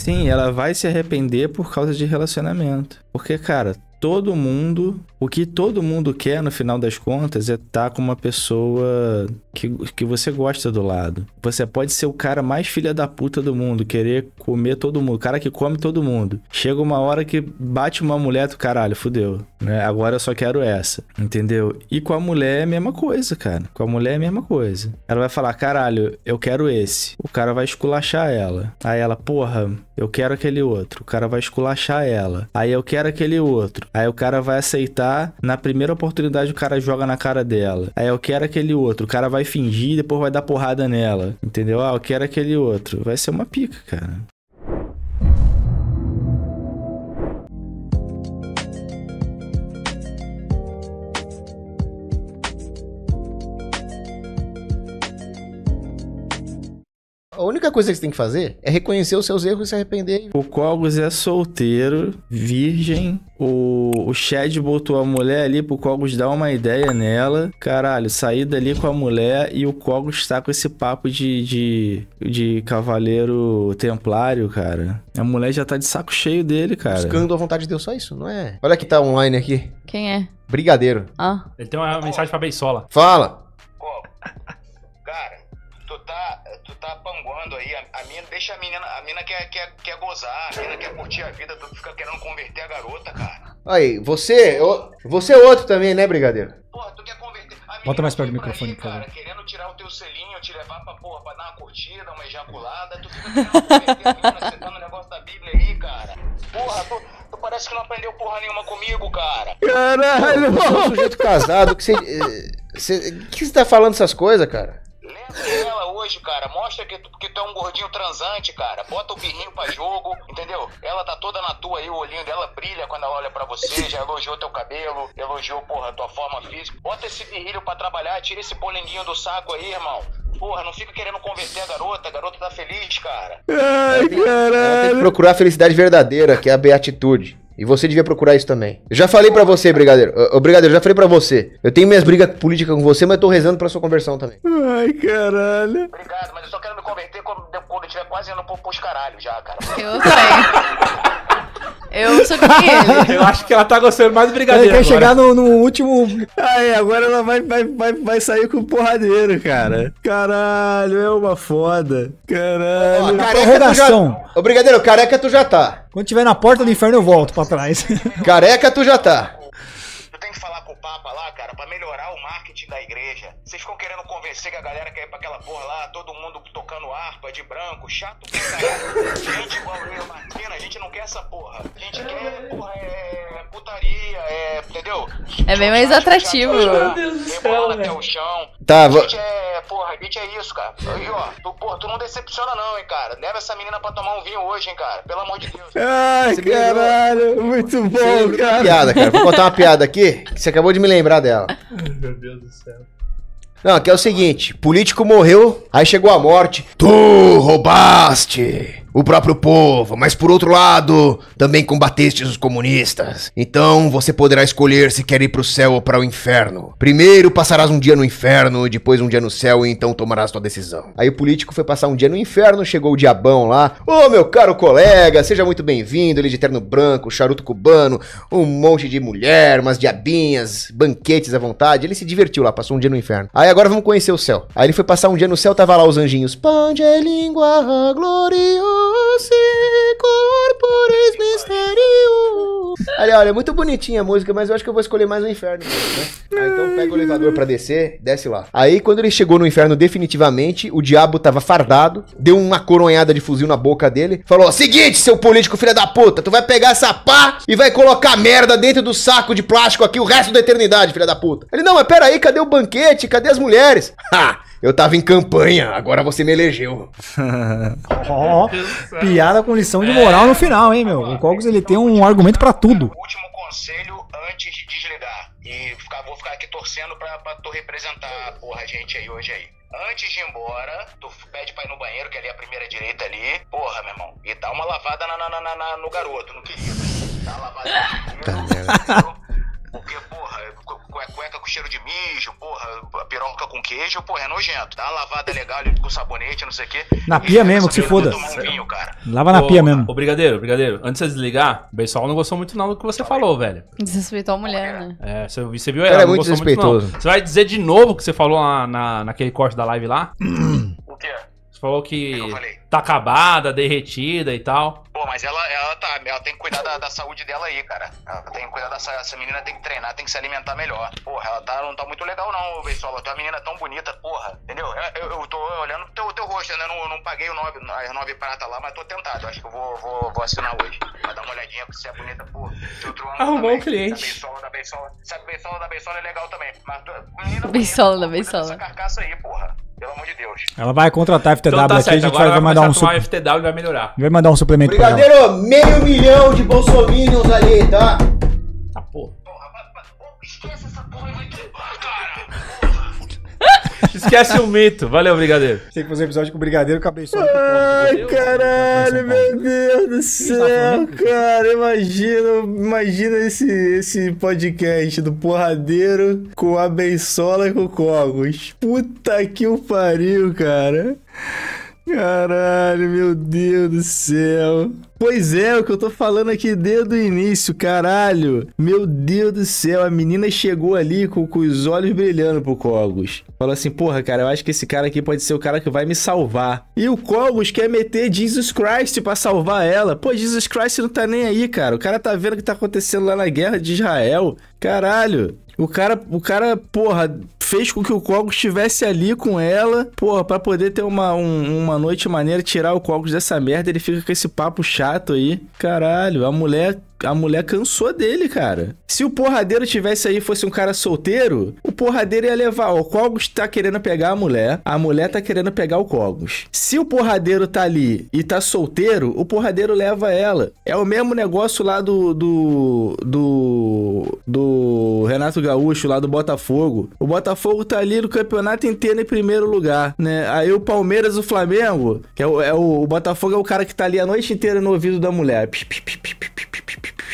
Sim, ela vai se arrepender por causa de relacionamento. Porque, cara, todo mundo. O que todo mundo quer, no final das contas, é estar tá com uma pessoa que, que você gosta do lado. Você pode ser o cara mais filha da puta do mundo, querer comer todo mundo, o cara que come todo mundo. Chega uma hora que bate uma mulher, tu caralho, fudeu. Né? Agora eu só quero essa. Entendeu? E com a mulher é a mesma coisa, cara. Com a mulher é a mesma coisa. Ela vai falar, caralho, eu quero esse. O cara vai esculachar ela. Aí ela, porra, eu quero aquele outro. O cara vai esculachar ela. Aí eu quero aquele outro. Aí o cara vai aceitar, na primeira oportunidade o cara joga na cara dela. Aí eu quero aquele outro, o cara vai fingir e depois vai dar porrada nela. Entendeu? Ah, eu quero aquele outro. Vai ser uma pica, cara. A única coisa que você tem que fazer é reconhecer os seus erros e se arrepender. O Cogos é solteiro, virgem. O, o Chad botou a mulher ali pro Cogos dar uma ideia nela. Caralho, saí dali com a mulher e o Cogos tá com esse papo de, de, de cavaleiro templário, cara. A mulher já tá de saco cheio dele, cara. Buscando a vontade de Deus, só isso, não é? Olha que tá online aqui. Quem é? Brigadeiro. Ah. Ele tem uma mensagem pra Beisola. Fala! Cara, tá, tu tá panguando aí. A, a mina, deixa a menina, a mina quer, quer, quer gozar, a mina quer curtir a vida, tu fica querendo converter a garota, cara. Aí, você, você é outro também, né, Brigadeiro? Porra, tu quer converter. Bota mais perto do microfone, aí, cara. cara. Querendo tirar o teu selinho, te levar pra porra, pra dar uma curtida, uma ejaculada, tu fica querendo converter a menina, sentando tá o negócio da Bíblia aí, cara. Porra, tu, parece que não aprendeu porra nenhuma comigo, cara. Caralho! Pô, eu um sujeito casado, o que você. Eh, que você tá falando essas coisas, cara? Lembra dela hoje, cara. Mostra que tu, que tu é um gordinho transante, cara. Bota o birrinho pra jogo, entendeu? Ela tá toda na tua aí, o olhinho dela brilha quando ela olha pra você, já elogiou teu cabelo, elogiou, porra, tua forma física. Bota esse birrinho pra trabalhar, tira esse polenguinho do saco aí, irmão. Porra, não fica querendo converter a garota, a garota tá feliz, cara. Ai, caralho. tem que procurar a felicidade verdadeira, que é a beatitude. E você devia procurar isso também. Eu já falei para você, Brigadeiro. Ô, Brigadeiro, já falei para você. Eu tenho minhas brigas políticas com você, mas eu tô rezando pra sua conversão também. Ai, caralho. Obrigado, mas eu só quero me converter quando, quando eu estiver quase indo pro, pros caralho já, cara. Eu sei. Eu sou que é ele. Eu acho que ela tá gostando mais do brigadeiro. Ele quer agora. chegar no, no último. Aí, agora ela vai, vai, vai, vai sair com o porradeiro, cara. Caralho, é uma foda. Caralho. Ó, careca, redação. Já... Ô, brigadeiro, careca tu já tá. Quando tiver na porta do inferno, eu volto pra trás. Careca tu já tá. Eu tenho que falar com o Papa lá, cara, pra melhorar o marketing da igreja. Vocês ficam querendo convencer que a galera quer ir pra aquela porra lá, todo mundo tocando harpa de branco, chato pra caralho. Gente igual eu Martina, a gente não quer essa porra. A gente quer, porra, é, é putaria, é, entendeu? É bem mais atrativo. Meu Deus do céu, até o chão. Tá, a gente é, porra, a gente é isso, cara. E ó, tu, porra, tu não decepciona não, hein, cara. Leva essa menina pra tomar um vinho hoje, hein, cara. Pelo amor de Deus. Ai, caralho, muito bom, cara. Piada, cara. Vou contar uma piada aqui, que você acabou de me lembrar dela. Meu Deus Deus do céu. Não, aqui é o seguinte: político morreu, aí chegou a morte. Tu roubaste! o próprio povo, mas por outro lado, também combatestes os comunistas. Então você poderá escolher se quer ir para o céu ou para o inferno. Primeiro passarás um dia no inferno, depois um dia no céu e então tomarás tua decisão. Aí o político foi passar um dia no inferno, chegou o diabão lá. Ô oh, meu caro colega, seja muito bem-vindo, ele de terno branco, charuto cubano, um monte de mulher, umas diabinhas, banquetes à vontade. Ele se divertiu lá, passou um dia no inferno. Aí agora vamos conhecer o céu. Aí ele foi passar um dia no céu, tava lá os anjinhos. Pande língua gloriosa doce corpores misterio. Olha, olha, é muito bonitinha a música, mas eu acho que eu vou escolher mais o inferno. Né? Aí, ah, então pega o elevador para descer, desce lá. Aí quando ele chegou no inferno definitivamente, o diabo tava fardado, deu uma coronhada de fuzil na boca dele, falou: "Seguinte, seu político filho da puta, tu vai pegar essa pá e vai colocar merda dentro do saco de plástico aqui o resto da eternidade, filha da puta". Ele: "Não, mas peraí, aí, cadê o banquete? Cadê as mulheres?" Ha! Eu tava em campanha, agora você me elegeu. oh, piada com lição de moral no final, hein, meu? O Cogos ele tem um argumento para tudo. Último conselho antes de desligar. E vou ficar aqui torcendo pra, pra tu representar, porra, a gente aí hoje aí antes de ir embora, tu pede pra ir no banheiro, que ali é a primeira direita ali. Porra, meu irmão. E dá uma lavada na, na, na, na no garoto, no querido. Dá uma lavada no querido cheiro de mijo, porra, piroca com queijo, porra, é nojento. Dá tá? uma lavada legal com sabonete, não sei o quê. Na pia mesmo, que se foda. vinho, cara. Lava na ô, pia mesmo. Ô, brigadeiro, brigadeiro, antes de desligar, o pessoal não gostou muito não do que você falou, velho. Desrespeitou a mulher, né? É, você, você viu ela, ela é muito desrespeitoso. você vai dizer de novo o que você falou lá na, naquele corte da live lá? O quê? Você falou que tá acabada, derretida e tal. Pô, mas ela, ela tá. Ela tem que cuidar da, da saúde dela aí, cara. Ela tem que cuidar dessa. Essa menina tem que treinar, tem que se alimentar melhor. Porra, ela tá, não tá muito legal, não, pessoal. Tu é uma menina tão bonita, porra. Entendeu? Eu, eu, eu tô olhando pro teu, teu rosto, né? Eu não, não paguei o nove, as nove prata lá, mas tô tentado. Acho que eu vou, vou, vou assinar hoje. Pra dar uma olhadinha, porque você é bonita, porra. Arrumou um cliente. Da Beisola, da Beisola. Sabe, Beisola da Beisola é legal também. Mas, menina, Beisola, bonita, da Beisola. Essa carcaça aí, porra. Pelo amor de Deus. Ela vai contratar a FTW então tá aqui, certo. a gente Agora vai, mandar um. a FTW vai melhorar. Vai mandar um suplemento Brigadeiro, pra ela. meio milhão de bolsominions ali, tá? Tá, ah, pô. Esqueça Esquece o mito. Valeu, Brigadeiro. Tem que fazer um episódio com o Brigadeiro, acabei só. Ai, caralho, meu Deus do tá céu, cara. Imagina, imagina esse, esse podcast do Porradeiro com a Bensola e com o Cogos. Puta que o pariu, cara. Caralho, meu Deus do céu. Pois é, o que eu tô falando aqui desde o início, caralho. Meu Deus do céu, a menina chegou ali com, com os olhos brilhando pro Cogos. Falou assim, porra, cara, eu acho que esse cara aqui pode ser o cara que vai me salvar. E o Cogos quer meter Jesus Christ pra salvar ela. Pô, Jesus Christ não tá nem aí, cara. O cara tá vendo o que tá acontecendo lá na guerra de Israel. Caralho. O cara, o cara, porra, fez com que o Cogos estivesse ali com ela, porra, pra poder ter uma, um, uma noite maneira, tirar o Cogos dessa merda, ele fica com esse papo chato aí. Caralho, a mulher a mulher cansou dele, cara. Se o porradeiro tivesse aí fosse um cara solteiro, o porradeiro ia levar. O Cogos tá querendo pegar a mulher, a mulher tá querendo pegar o Cogos. Se o porradeiro tá ali e tá solteiro, o porradeiro leva ela. É o mesmo negócio lá do. do. do. do Renato Gaúcho, lá do Botafogo. O Botafogo tá ali no campeonato inteiro em primeiro lugar, né? Aí o Palmeiras, o Flamengo, que é o, é o, o Botafogo é o cara que tá ali a noite inteira no ouvido da mulher.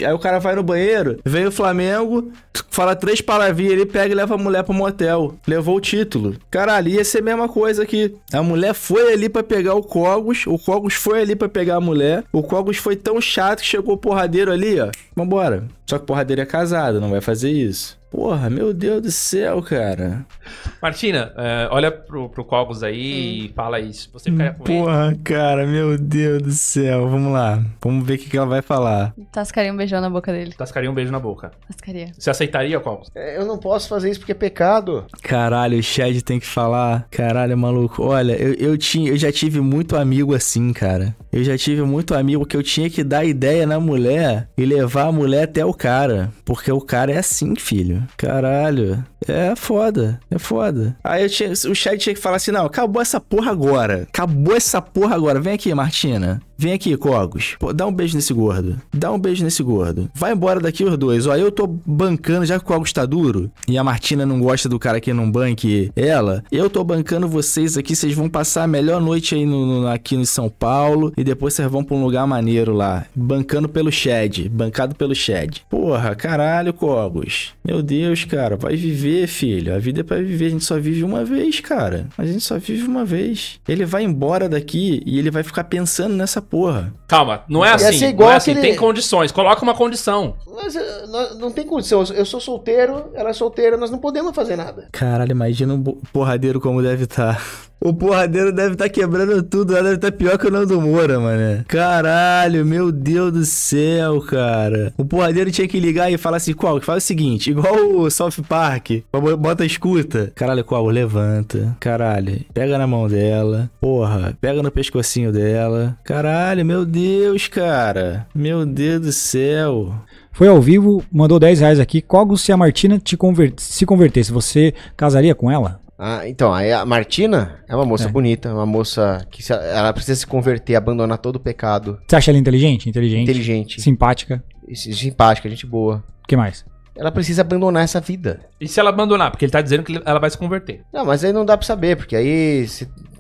Aí o cara vai no banheiro, vem o Flamengo. Flamengo, fala três palavrinhas ele pega e leva a mulher pro motel. Levou o título. Caralho, ia ser a mesma coisa aqui. A mulher foi ali para pegar o Cogos, o Cogos foi ali para pegar a mulher, o Cogos foi tão chato que chegou o porradeiro ali, ó. Vambora. Só que o porradeiro é casado, não vai fazer isso. Porra, meu Deus do céu, cara. Martina, uh, olha pro, pro Cogos aí hum. e fala isso. Você ficaria com Porra, ele? cara, meu Deus do céu. Vamos lá. Vamos ver o que, que ela vai falar. Tascaria um beijão na boca dele. Tascaria um beijo na boca. Tascaria. Você aceitaria, Cogos? É, eu não posso fazer isso porque é pecado. Caralho, o Chad tem que falar. Caralho, maluco. Olha, eu, eu, tinha, eu já tive muito amigo assim, cara. Eu já tive muito amigo que eu tinha que dar ideia na mulher e levar a mulher até o cara. Porque o cara é assim, filho. Caralho. É foda, é foda. Aí tinha, o Chad tinha que falar assim: não, acabou essa porra agora. Acabou essa porra agora. Vem aqui, Martina. Vem aqui, Cogos. Pô, dá um beijo nesse gordo. Dá um beijo nesse gordo. Vai embora daqui os dois. Ó, eu tô bancando, já que o Cogos tá duro e a Martina não gosta do cara que não banque ela, eu tô bancando vocês aqui. Vocês vão passar a melhor noite aí no, no aqui em São Paulo e depois vocês vão pra um lugar maneiro lá. Bancando pelo Chad. Bancado pelo Chad. Porra, caralho, Cogos. Meu Deus, cara. Vai viver viver, filho. A vida é pra viver. A gente só vive uma vez, cara. A gente só vive uma vez. Ele vai embora daqui e ele vai ficar pensando nessa porra. Calma, não é assim. igual não é assim. Aquele... Tem condições. Coloca uma condição. Mas, eh, não tem condição. Eu sou solteiro, ela é solteira, nós não podemos fazer nada. Caralho, imagina um porradeiro como deve estar. Tá. O porradeiro deve estar tá quebrando tudo, ela deve estar tá pior que o Nando Moura, mano. Caralho, meu Deus do céu, cara. O porradeiro tinha que ligar e falar assim, qual? Fala o seguinte, igual o South Park, bota a escuta. Caralho, qual? Levanta. Caralho, pega na mão dela. Porra, pega no pescocinho dela. Caralho, meu Deus, cara. Meu Deus do céu. Foi ao vivo, mandou 10 reais aqui. Qual se a Martina te conver se convertesse, você casaria com ela? Ah, então, a Martina é uma moça é. bonita, é uma moça que se, ela precisa se converter, abandonar todo o pecado. Você acha ela inteligente? Inteligente. Inteligente. Simpática. Simpática, gente boa. O que mais? Ela precisa abandonar essa vida. E se ela abandonar? Porque ele tá dizendo que ela vai se converter. Não, mas aí não dá para saber, porque aí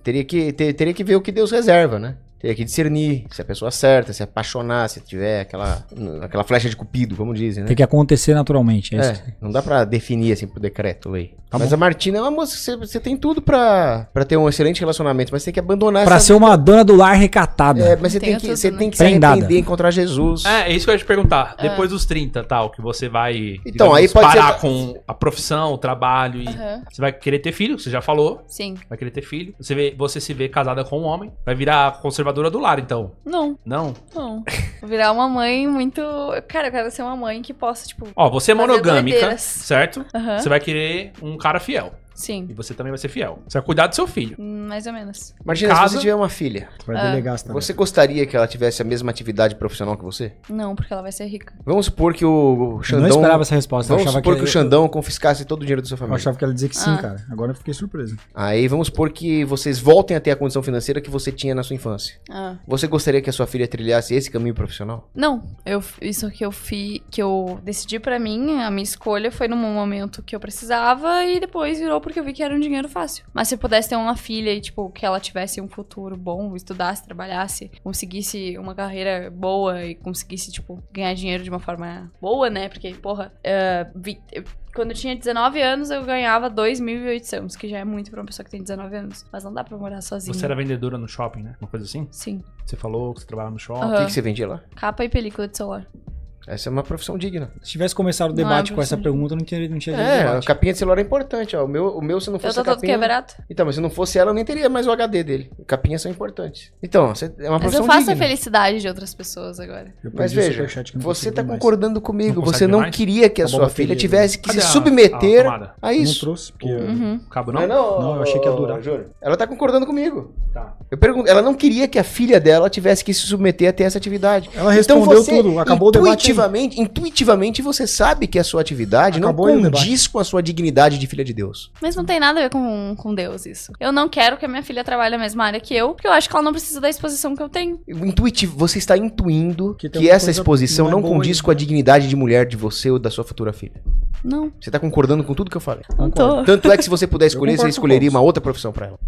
teria que, ter, teria que ver o que Deus reserva, né? Tem que discernir se a pessoa é certa, se apaixonar, se tiver aquela, aquela flecha de cupido, como dizem, né? Tem que acontecer naturalmente. É, é não dá para definir assim por decreto, lei. Tá mas bom. a Martina é uma moça que você, tem tudo para ter um excelente relacionamento, mas tem que abandonar Pra ser vida. uma dona do lar recatada. É, mas você tem, tem que, você tem que se arrepender, encontrar Jesus. É, é isso que eu ia te perguntar. É. Depois dos 30 tal, que você vai então, digamos, aí pode parar ser... com a profissão, o trabalho e uhum. você vai querer ter filho, você já falou. Sim. Vai querer ter filho. Você, vê, você se vê casada com um homem, vai virar conservador do lar, então. Não. Não? Não. Vou virar uma mãe muito. Cara, eu quero ser uma mãe que possa, tipo. Ó, você é monogâmica, certo? Uhum. Você vai querer um cara fiel. Sim. E você também vai ser fiel. Você vai cuidar do seu filho. Mais ou menos. Imagina Casa, se você tiver uma filha. Vai ah. delegar delegar também. Você gostaria que ela tivesse a mesma atividade profissional que você? Não, porque ela vai ser rica. Vamos supor que o Xandão... Eu não esperava essa resposta. Vamos supor que, que, o Xandão confiscasse todo o dinheiro da sua família. Eu achava que ela dizer que sim, ah. cara. Agora eu fiquei surpreso. Aí vamos supor que vocês voltem a ter a condição financeira que você tinha na sua infância. Ah. Você gostaria que a sua filha trilhasse esse caminho profissional? Não. Eu, isso que eu fiz, que eu decidi para mim, a minha escolha foi num momento que eu precisava e depois virou porque eu vi que era um dinheiro fácil. Mas se eu pudesse ter uma filha e, tipo, que ela tivesse um futuro bom, estudasse, trabalhasse, conseguisse uma carreira boa e conseguisse, tipo, ganhar dinheiro de uma forma boa, né? Porque, porra, uh, vi, eh, quando eu tinha 19 anos, eu ganhava 2.800, que já é muito pra uma pessoa que tem 19 anos. Mas não dá pra morar sozinha. Você era vendedora no shopping, né? Uma coisa assim? Sim. Você falou que você trabalhava no shopping. Uhum. O que, que você vendia lá? Capa e película de celular. Essa é uma profissão digna. Se tivesse começado o é debate é com essa pergunta, não tinha, não tinha É, a capinha de celular é importante. Ó. O, meu, o meu, se não fosse eu tô a capinha... Todo quebrado. Então, mas se não fosse ela, eu nem teria mais o HD dele. Capinhas são importantes. Então, é uma mas profissão digna. Mas eu faço digna. a felicidade de outras pessoas agora. Mas veja, você tá mais. concordando comigo. Não você não mais? queria que a, a tá sua filha tivesse que Cadê se a, submeter a, a, isso. Não trouxe, porque... Uhum. uhum. Cabo não? Não, não, eu achei que ia durar. Juro. Ela tá concordando comigo. Tá. Eu pergunto, ela não queria que a filha dela tivesse que se submeter a ter essa atividade. Ela respondeu então tudo. Acabou o debate intuitivamente, intuitivamente você sabe que a sua atividade Acabou não condiz com a sua dignidade de filha de Deus. Mas não tem nada a ver com, com Deus isso. Eu não quero que a minha filha trabalhe na mesma área que eu, porque eu acho que ela não precisa da exposição que eu tenho. Intuitivo, você está intuindo que, que essa exposição não, é não condiz com a dignidade de mulher de você ou da sua futura filha. Não. Você está concordando com tudo que eu falei? Não tô. Tanto é que se você puder escolher, você escolheria uma outra profissão para ela.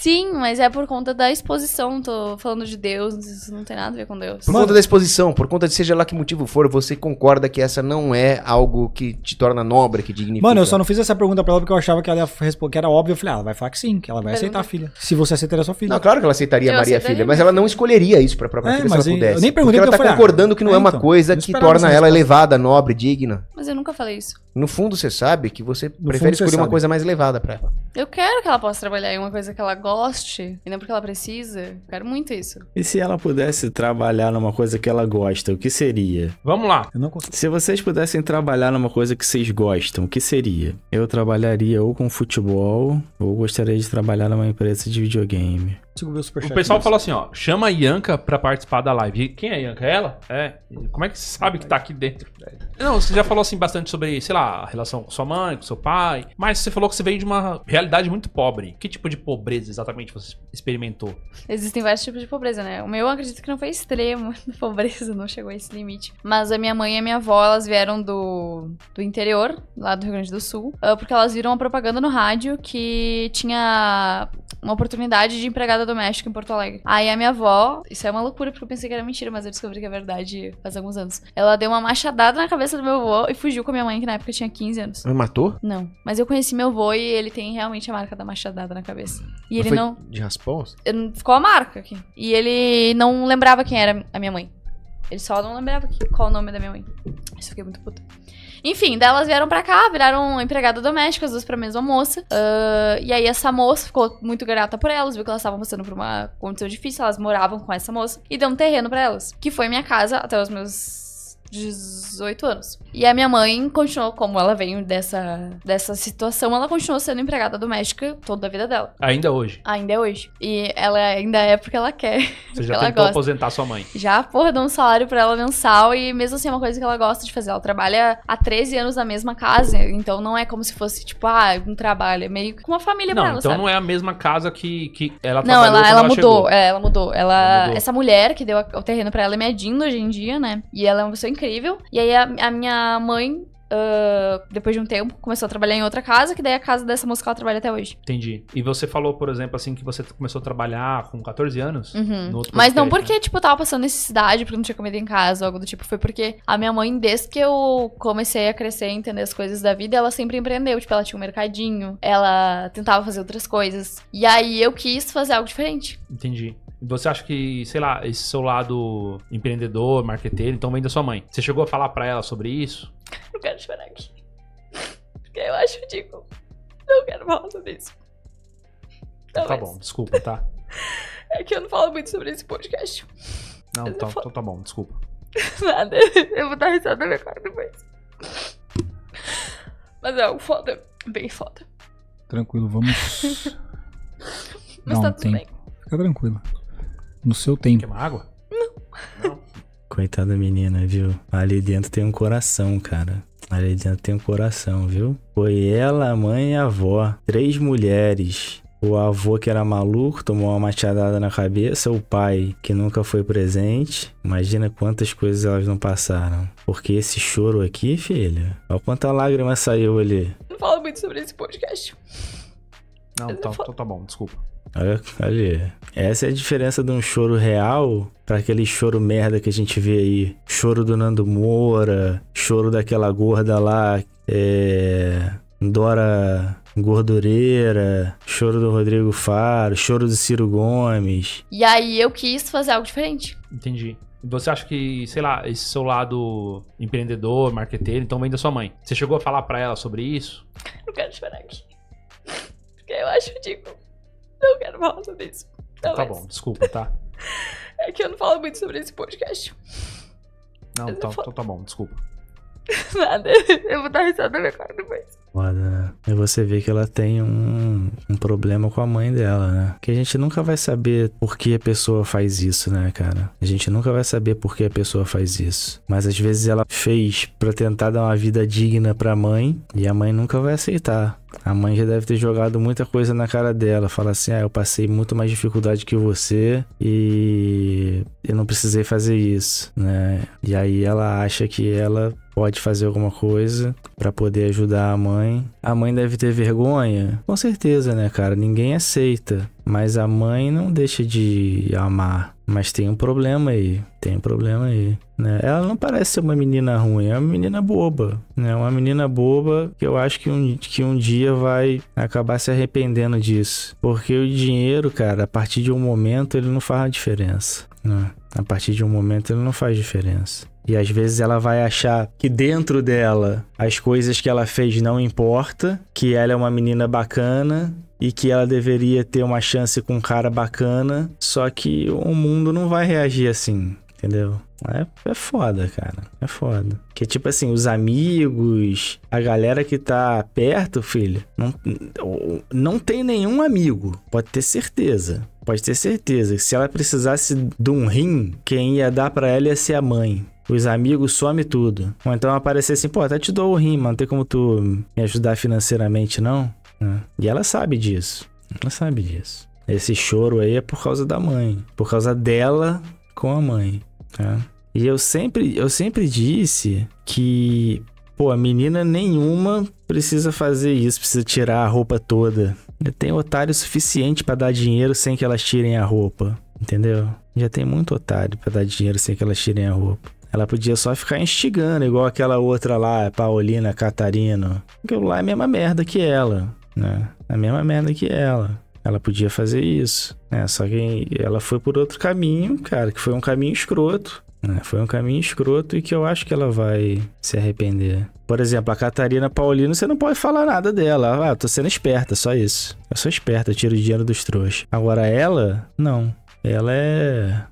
Sim, mas é por conta da exposição. Tô falando de Deus, isso não tem nada a ver com Deus. Por conta da exposição, por conta de seja lá que motivo for, você concorda que essa não é algo que te torna nobre, que dignifica. Mano, eu só não fiz essa pergunta pra ela porque eu achava que ela ia responder, que era óbvio. Eu falei, ah, ela vai falar que sim, que ela vai pergunta. aceitar a filha. Se você aceitaria a sua filha. Não, claro que ela aceitaria eu a Maria aceitaria filha, mas ela não escolheria isso pra própria é, filha se ela pudesse. Eu nem perguntei porque ela tá falei, ah, concordando que não é, é uma então, coisa que torna ela elevada, nobre, digna. Mas eu nunca falei isso. No fundo, você sabe que você no prefere fundo, escolher uma coisa mais elevada para ela. Eu quero que ela possa trabalhar em uma coisa que ela goste, e não porque ela precisa. Eu quero muito isso. E se ela pudesse trabalhar numa coisa que ela gosta, o que seria? Vamos lá. Se vocês pudessem trabalhar numa coisa que vocês gostam, o que seria? Eu trabalharia ou com futebol, ou gostaria de trabalhar numa empresa de videogame o superchat. O pessoal falou assim, ó, chama a Ianca pra participar da live. E quem é a Ianca? É ela? É. Como é que você sabe que tá aqui dentro? Não, você já falou assim bastante sobre, sei lá, a relação com sua mãe, com seu pai, mas você falou que você veio de uma realidade muito pobre. Que tipo de pobreza exatamente você experimentou? Existem vários tipos de pobreza, né? O meu eu acredito que não foi extremo, pobreza não chegou a esse limite. Mas a minha mãe e a minha avó, elas vieram do, do interior, lá do Rio Grande do Sul, ah, porque elas viram uma propaganda no rádio que tinha uma oportunidade de empregada México em Porto Alegre. Aí a minha avó, isso é uma loucura porque eu pensei que era mentira, mas eu descobri que é verdade faz alguns anos. Ela deu uma machadada na cabeça do meu avô e fugiu com a minha mãe, que na época tinha 15 anos. Me matou? Não. Mas eu conheci meu avô e ele tem realmente a marca da machadada na cabeça. E mas ele não. De raspão? Assim? Ficou a marca aqui. E ele não lembrava quem era a minha mãe. Ele só não lembrava que, qual o nome da minha mãe. Isso fiquei muito puta. Enfim, delas elas vieram pra cá, viraram empregada doméstica, as duas pra mesma moça. Uh, e aí essa moça ficou muito grata por elas, viu que elas estavam passando por uma condição difícil, elas moravam com essa moça. E deu um terreno para elas, que foi minha casa até os meus 18 anos. E a minha mãe continuou, como ela veio dessa, dessa situação, ela continuou sendo empregada doméstica toda a vida dela. Ainda hoje? Ainda é hoje. E ela ainda é porque ela quer. Você já tentou gosta. aposentar sua mãe? Já, porra, dá um salário pra ela mensal e mesmo assim é uma coisa que ela gosta de fazer. Ela trabalha há 13 anos na mesma casa, então não é como se fosse, tipo, ah, um trabalho. É meio que uma família não, pra ela, Então sabe? não é a mesma casa que, que ela não, trabalhou ela, ela, ela mudou, é, ela mudou. Ela, ela mudou. Essa mulher que deu o terreno pra ela é minha hoje em dia, né? E ela é uma pessoa incrível. E aí a, a minha mãe Uh, depois de um tempo, começou a trabalhar em outra casa, que daí é a casa dessa moça que ela trabalha até hoje. Entendi. E você falou, por exemplo, assim, que você começou a trabalhar com 14 anos? Uhum. Mas não porque, né? tipo, eu tava passando necessidade, porque não tinha comida em casa, algo do tipo. Foi porque a minha mãe, desde que eu comecei a crescer, entender as coisas da vida, ela sempre empreendeu. Tipo, ela tinha um mercadinho, ela tentava fazer outras coisas. E aí eu quis fazer algo diferente. Entendi. Você acha que, sei lá, esse seu lado empreendedor, marqueteiro, então vem da sua mãe. Você chegou a falar para ela sobre isso? Não quero chorar aqui. Porque eu acho ridículo. Tipo, não quero falar sobre isso. Então, Tá bom, desculpa, tá? é que eu não falo muito sobre esse podcast. Não, tá, não falo... Então tá, bom, desculpa. Nada. Eu vou dar risada na minha cara depois. Mas é um foda. Bem foda. Tranquilo, vamos. Mas não, tá tudo tem... bem. Fica tranquilo no seu tempo. Quer uma água? Não. Não. Coitada menina, viu? Ali dentro tem um coração, cara. Ali dentro tem um coração, viu? Foi ela, a mãe e a avó. Três mulheres. O avô que era maluco, tomou uma machadada na cabeça. O pai que nunca foi presente. Imagina quantas coisas elas não passaram. Porque esse choro aqui, filha. Olha quanta lágrima saiu ali. Não fala muito sobre esse podcast. Não, tá, tá, tá bom, desculpa. Olha, olha. Essa é a diferença de um choro real para aquele choro merda que a gente vê aí. Choro do Nando Moura, choro daquela gorda lá, é... Dora Gordureira, choro do Rodrigo Faro, choro do Ciro Gomes. E aí eu quis fazer algo diferente. Entendi. Você acha que, sei lá, esse seu lado empreendedor, marqueteiro, então vem da sua mãe. Você chegou a falar para ela sobre isso? Eu quero chorar aqui. Porque eu acho ridículo. Tipo, não quero falar sobre isso. Não, tá mas... É bom, desculpa, tá? é que eu não falo muito sobre esse podcast. Não, tá, não tá, tá, bom, desculpa. Nada. Eu vou dar risada na minha cara depois. Foda, né? E é você vê que ela tem um, um problema com a mãe dela, né? Que a gente nunca vai saber por que a pessoa faz isso, né, cara? A gente nunca vai saber por que a pessoa faz isso. Mas às vezes ela fez para tentar dar uma vida digna pra mãe e a mãe nunca vai aceitar. A mãe já deve ter jogado muita coisa na cara dela. Fala assim: ah, eu passei muito mais dificuldade que você e eu não precisei fazer isso, né? E aí ela acha que ela pode fazer alguma coisa para poder ajudar a mãe mãe. A mãe deve ter vergonha? Com certeza, né, cara? Ninguém aceita. Mas a mãe não deixa de amar. Mas tem um problema aí. Tem um problema aí. Né? Ela não parece ser uma menina ruim, é uma menina boba. Né? Uma menina boba que eu acho que um, que um dia vai acabar se arrependendo disso. Porque o dinheiro, cara, a partir de um momento ele não faz a diferença. Né? A partir de um momento ele não faz diferença. E às vezes ela vai achar que dentro dela as coisas que ela fez não importa, que ela é uma menina bacana e que ela deveria ter uma chance com um cara bacana, só que o mundo não vai reagir assim, entendeu? É, é foda, cara. É foda. Que tipo assim, os amigos, a galera que tá perto, filho, não, não tem nenhum amigo. Pode ter certeza. Pode ter certeza que se ela precisasse de um rim, quem ia dar para ela ia ser a mãe os amigos some tudo. Ou então aparecer assim, pô, até te dou o rim, mano, não tem como tu me ajudar financeiramente, não? Né? E ela sabe disso. Ela sabe disso. Esse choro aí é por causa da mãe, por causa dela com a mãe, tá? E eu sempre, eu sempre disse que, pô, a menina nenhuma precisa fazer isso, precisa tirar a roupa toda. Já tem otário suficiente para dar dinheiro sem que elas tirem a roupa, entendeu? Já tem muito otário para dar dinheiro sem que elas tirem a roupa. Ela podia só ficar instigando, igual aquela outra lá, Paulina Catarino. Aquilo lá é a mesma merda que ela, né? É a mesma merda que ela. Ela podia fazer isso, né? Só que ela foi por outro caminho, cara, que foi um caminho escroto. Né? Foi um caminho escroto e que eu acho que ela vai se arrepender. Por exemplo, a Catarina Paulino, você não pode falar nada dela. Ah, tô sendo esperta, só isso. Eu sou esperta, tiro o dinheiro dos trouxas. Agora ela, não. Ela é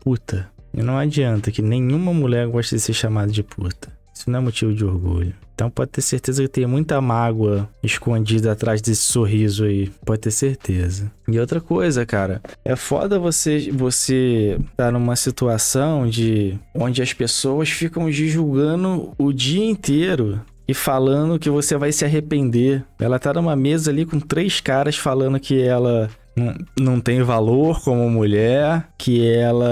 puta. E não adianta que nenhuma mulher gosta de ser chamada de puta. Isso não é motivo de orgulho. Então pode ter certeza que tem muita mágoa escondida atrás desse sorriso aí. Pode ter certeza. E outra coisa, cara, é foda você você tá numa situação de onde as pessoas ficam te julgando o dia inteiro e falando que você vai se arrepender. Ela tá numa mesa ali com três caras falando que ela não, tem valor como mulher, que ela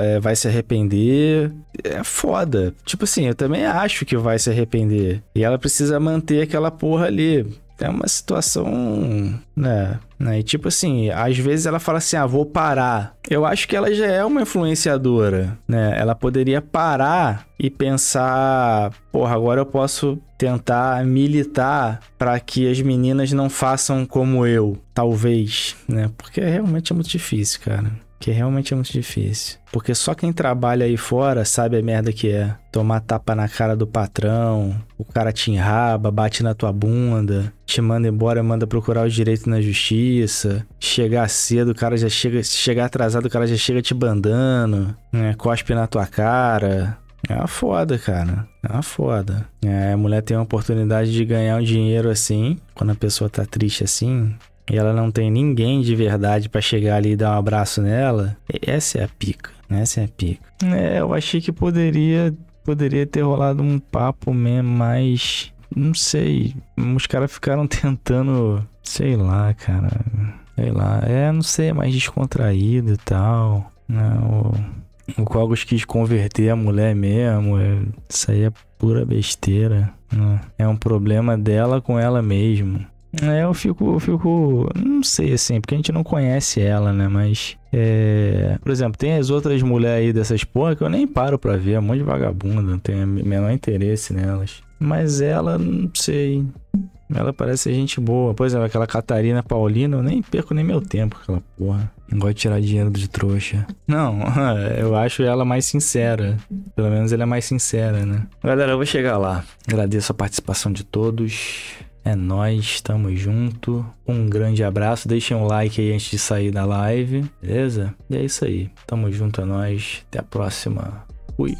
é, vai se arrepender. É foda. Tipo assim, eu também acho que vai se arrepender. E ela precisa manter aquela porra ali é uma situação, né? né? E tipo assim, às vezes ela fala assim: ah, vou parar. Eu acho que ela já é uma influenciadora, né? Ela poderia parar e pensar: porra, agora eu posso tentar militar para que as meninas não façam como eu, talvez, né? Porque realmente é muito difícil, cara. Que realmente é muito difícil. Porque só quem trabalha aí fora sabe a merda que é. Tomar tapa na cara do patrão, o cara te enraba, bate na tua bunda, te manda embora, manda procurar os direitos na justiça. Chegar cedo, o cara já chega. Se chegar atrasado, o cara já chega te bandando, né? Cospe na tua cara. É uma foda, cara. É uma foda. É, a mulher tem uma oportunidade de ganhar um dinheiro assim, quando a pessoa tá triste assim, e ela não tem ninguém de verdade para chegar ali e dar um abraço nela, essa é a pica, né? Essa é a pica. É, eu achei que poderia poderia ter rolado um papo mesmo, mas não sei, os caras ficaram tentando, sei lá, cara, sei lá, é, não sei, mais descontraído e tal, não, né? o Cogos quis converter a mulher mesmo. É, isso aí é pura besteira. Né? É um problema dela com ela mesmo. É, eu fico, eu fico, não sei assim, porque a gente não conhece ela, né? Mas, é... por exemplo, tem as outras mulheres aí dessas porra que eu nem paro pra ver, é um monte de vagabunda, não tenho menor interesse nelas. Mas ela, não sei. Ela parece ser gente boa. Por exemplo, aquela Catarina Paulina, eu nem perco nem meu tempo com aquela porra. Não gosto de tirar dinheiro de trouxa. Não, eu acho ela mais sincera. Pelo menos ela é mais sincera, né? Galera, eu vou chegar lá. Agradeço a participação de todos. É nós, estamos junto. Um grande abraço. Deixem um like aí antes de sair da live, beleza? E é isso aí. Tamo junto, é nós. Até a próxima. Fui.